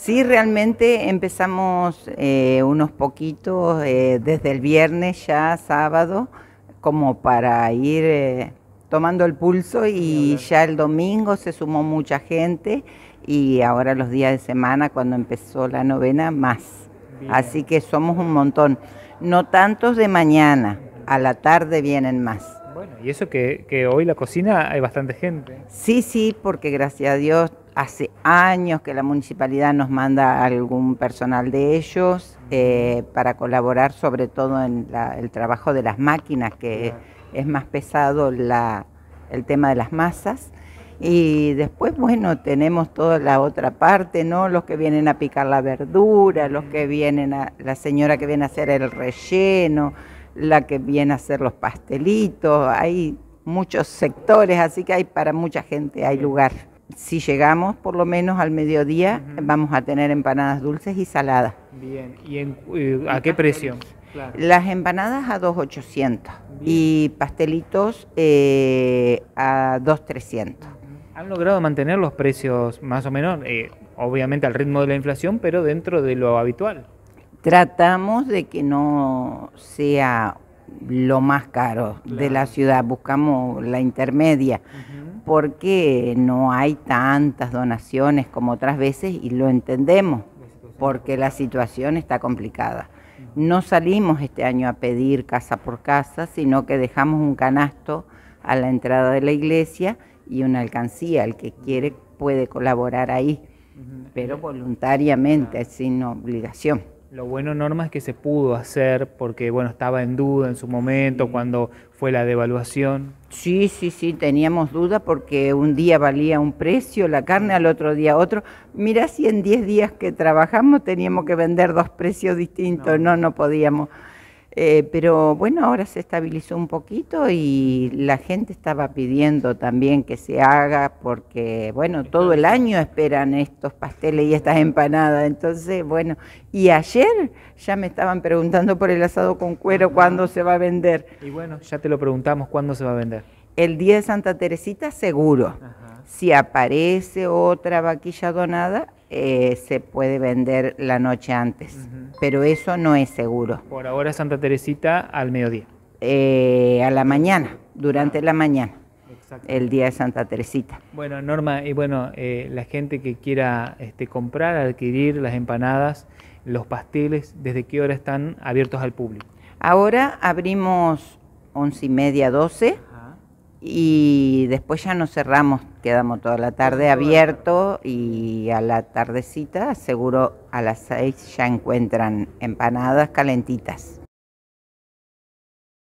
Sí, realmente empezamos eh, unos poquitos eh, desde el viernes ya, sábado, como para ir eh, tomando el pulso y ya el domingo se sumó mucha gente y ahora los días de semana cuando empezó la novena más. Así que somos un montón, no tantos de mañana, a la tarde vienen más. Y eso que, que hoy la cocina hay bastante gente. Sí, sí, porque gracias a Dios hace años que la municipalidad nos manda algún personal de ellos eh, para colaborar sobre todo en el trabajo de las máquinas, que es más pesado el tema de las masas. Y después, bueno, tenemos toda la otra parte, ¿no? Los que vienen a picar la verdura, los que vienen a, la señora que viene a hacer el relleno, la que viene a hacer los pastelitos, hay muchos sectores, así que hay para mucha gente, hay lugar. Si llegamos por lo menos al mediodía, vamos a tener empanadas dulces y saladas. Bien, ¿y eh, a qué precio? Las empanadas a 2.800 y pastelitos eh, a 2.300. Han logrado mantener los precios más o menos, eh, obviamente al ritmo de la inflación, pero dentro de lo habitual. Tratamos de que no sea lo más caro de la ciudad, buscamos la intermedia, porque no hay tantas donaciones como otras veces y lo entendemos, porque la situación está complicada. No salimos este año a pedir casa por casa, sino que dejamos un canasto a la entrada de la iglesia y una alcancía, el que quiere puede colaborar ahí, pero voluntariamente, sin obligación. Lo bueno, Norma, es que se pudo hacer porque, bueno, estaba en duda en su momento cuando fue la devaluación. Sí, sí, sí, teníamos duda porque un día valía un precio la carne, al otro día otro. Mira si en 10 días que trabajamos teníamos que vender dos precios distintos, no, no podíamos. Eh, pero bueno, ahora se estabilizó un poquito y la gente estaba pidiendo también que se haga porque, bueno, todo el año esperan estos pasteles y estas empanadas. Entonces, bueno, y ayer ya me estaban preguntando por el asado con cuero, cuándo se va a vender. Y bueno, ya te lo preguntamos, ¿cuándo se va a vender? El día de Santa Teresita seguro. Si aparece otra vaquilla donada, eh, se puede vender la noche antes, pero eso no es seguro. Por ahora Santa Teresita al mediodía. Eh, a la mañana, durante ah. la mañana, el día de Santa Teresita. Bueno, Norma, y bueno, eh, la gente que quiera este, comprar, adquirir las empanadas, los pasteles, ¿desde qué hora están abiertos al público? Ahora abrimos once y media, doce y después ya nos cerramos, quedamos toda la tarde abierto y a la tardecita, seguro a las seis ya encuentran empanadas calentitas.